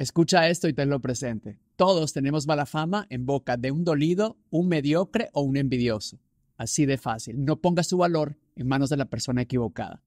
Escucha esto y tenlo presente. Todos tenemos mala fama en boca de un dolido, un mediocre o un envidioso. Así de fácil. No ponga su valor en manos de la persona equivocada.